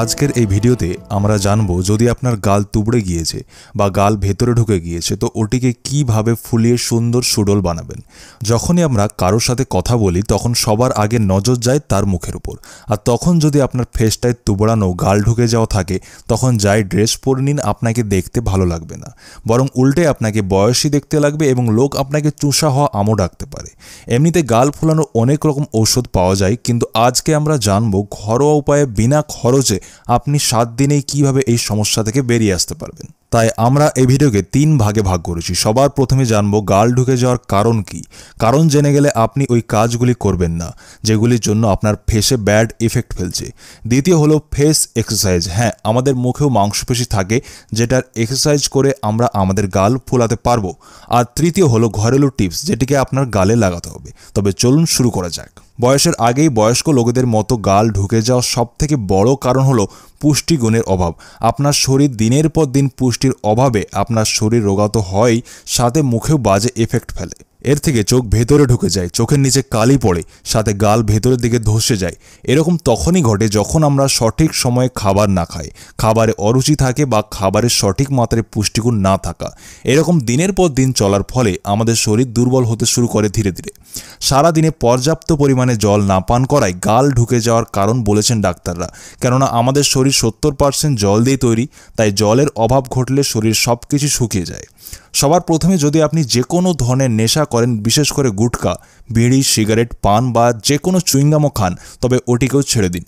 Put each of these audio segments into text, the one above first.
আজকের এই ভিডিওতে আমরা জানব যদি আপনার গাল তুবড়ে গিয়েছে বা গাল ভেতরে ঢুকে গিয়েছে তো ওটিকে কিভাবে ফুলিয়ে সুন্দর সুডল বানাবেন যখনই আমরা কারোর সাথে কথা বলি তখন সবার আগে নজর যায় তার মুখের উপর আর তখন যদি আপনার ফেসটায় তুবড়ানো গাল ঢুকে যাওয়া থাকে তখন যাই ড্রেস পরে নিন আপনাকে দেখতে ভালো লাগবে না বরং উল্টে আপনাকে বয়সী দেখতে লাগবে এবং লোক আপনাকে চুষা হওয়া আমও ডাকতে পারে এমনিতে গাল ফুলানো অনেক রকম ঔষধ পাওয়া যায় কিন্তু আজকে আমরা জানব ঘরোয়া উপায়ে বিনা খরচে আপনি সাত দিনেই কিভাবে এই সমস্যা থেকে বেরিয়ে আসতে পারবেন তাই আমরা এই ভিডিওকে তিন ভাগে ভাগ করেছি সবার প্রথমে জানবো গাল ঢুকে যাওয়ার কারণ কি কারণ জেনে গেলে আপনি ওই কাজগুলি করবেন না যেগুলির জন্য আপনার ফেসে ব্যাড ইফেক্ট ফেলছে দ্বিতীয় হলো ফেস এক্সারসাইজ হ্যাঁ আমাদের মুখেও মাংসপেশি থাকে যেটার এক্সারসাইজ করে আমরা আমাদের গাল ফোলাতে পারবো আর তৃতীয় হলো ঘরেলু টিপস যেটিকে আপনার গালে লাগাতে হবে তবে চলুন শুরু করা যাক বয়সের আগেই বয়স্ক লোকেদের মতো গাল ঢুকে যাওয়ার সবথেকে বড় কারণ হলো পুষ্টিগুণের অভাব আপনার শরীর দিনের পর দিন পুষ্টির অভাবে আপনার শরীর রোগাত হয় সাথে মুখেও বাজে এফেক্ট ফেলে এর থেকে চোখ ভেতরে ঢুকে যায় চোখের নিচে কালি পড়ে সাথে গাল ভেতরের দিকে ধসে যায় এরকম তখনই ঘটে যখন আমরা সঠিক সময়ে খাবার না খাই খাবারে অরুচি থাকে বা খাবারের সঠিক মাত্রায় পুষ্টিগুণ না থাকা এরকম দিনের পর দিন চলার ফলে আমাদের শরীর দুর্বল হতে শুরু করে ধীরে ধীরে সারা দিনে পর্যাপ্ত পরিমাণে জল না পান করায় গাল ঢুকে যাওয়ার কারণ বলেছেন ডাক্তাররা কেননা আমাদের শরীর সত্তর পার্সেন্ট জল দিয়ে তৈরি তাই জলের অভাব ঘটলে শরীর সব কিছু শুকিয়ে যায় সবার প্রথমে যদি আপনি যে কোনো ধরনের নেশা করেন বিশেষ করে গুটকা বিড়ি সিগারেট পান বা যে কোনো চুইংগামও খান তবে ওটিকেও ছেড়ে দিন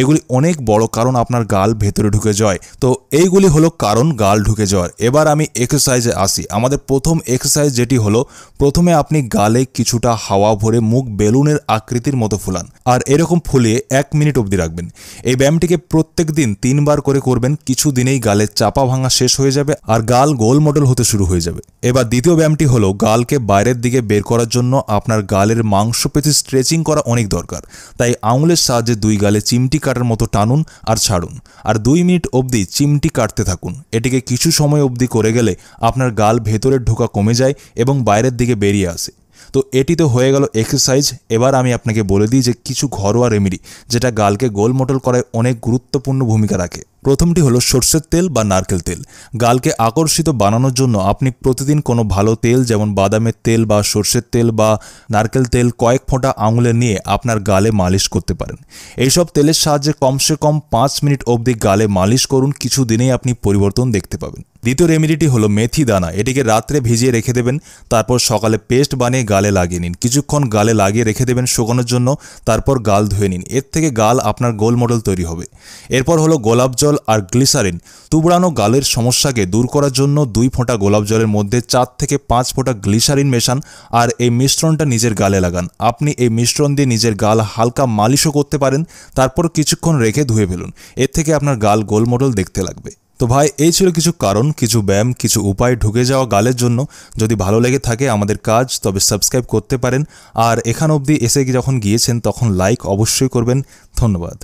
এগুলি অনেক বড় কারণ আপনার গাল ভেতরে ঢুকে যায় তো এইগুলি হলো কারণ গাল ঢুকে যাওয়ার এবার আমি এক্সারসাইজে আসি আমাদের প্রথম এক্সারসাইজ যেটি হলো প্রথমে আপনি গালে কিছুটা হাওয়া ভরে মুখ বেলুনের আকৃতির মতো ফুলান আর এরকম ফুলিয়ে এক মিনিট অবধি রাখবেন এই ব্যায়ামটিকে প্রত্যেক দিন তিনবার করে করবেন কিছু দিনেই গালে চাপা ভাঙা শেষ হয়ে যাবে আর গাল গোল মডেল হতে শুরু হয়ে যাবে এবার দ্বিতীয় ব্যায়ামটি হলো গালকে বাইরের দিকে বের করার জন্য আপনার গালের মাংসপেশি স্ট্রেচিং করা অনেক দরকার তাই আঙুলের সাহায্যে দুই গালে চিম চিমটি কাটার মতো টানুন আর ছাড়ুন আর দুই মিনিট অবধি চিমটি কাটতে থাকুন এটিকে কিছু সময় অবধি করে গেলে আপনার গাল ভেতরের ঢোকা কমে যায় এবং বাইরের দিকে বেরিয়ে আসে তো এটি তো হয়ে গেল এক্সারসাইজ এবার আমি আপনাকে বলে দিই যে কিছু ঘরোয়া রেমেডি যেটা গালকে গোলমোটল করায় অনেক গুরুত্বপূর্ণ ভূমিকা রাখে প্রথমটি হলো সর্ষের তেল বা নারকেল তেল গালকে আকর্ষিত বানানোর জন্য আপনি প্রতিদিন কোনো ভালো তেল যেমন বাদামের তেল বা সর্ষের তেল বা নারকেল তেল কয়েক ফোঁটা আঙুলে নিয়ে আপনার গালে মালিশ করতে পারেন এইসব তেলের সাহায্যে কমসে কম পাঁচ মিনিট অবধি গালে মালিশ করুন কিছু দিনেই আপনি পরিবর্তন দেখতে পাবেন দ্বিতীয় রেমিডিটি হলো মেথি দানা এটিকে রাত্রে ভিজিয়ে রেখে দেবেন তারপর সকালে পেস্ট বানিয়ে গালে লাগিয়ে নিন কিছুক্ষণ গালে লাগিয়ে রেখে দেবেন শুকানোর জন্য তারপর গাল ধুয়ে নিন এর থেকে গাল আপনার গোল মডেল তৈরি হবে এরপর হলো গোলাপ জল জল আর গ্লিসারিন তুবড়ানো গালের সমস্যাকে দূর করার জন্য দুই ফোঁটা গোলাপ জলের মধ্যে চার থেকে পাঁচ ফোঁটা গ্লিসারিন মেশান আর এই মিশ্রণটা নিজের গালে লাগান আপনি এই মিশ্রণ দিয়ে নিজের গাল হালকা মালিশও করতে পারেন তারপর কিছুক্ষণ রেখে ধুয়ে ফেলুন এর থেকে আপনার গাল গোলমডল দেখতে লাগবে তো ভাই এই ছিল কিছু কারণ কিছু ব্যায়াম কিছু উপায় ঢুকে যাওয়া গালের জন্য যদি ভালো লেগে থাকে আমাদের কাজ তবে সাবস্ক্রাইব করতে পারেন আর এখান অবধি এসে যখন গিয়েছেন তখন লাইক অবশ্যই করবেন ধন্যবাদ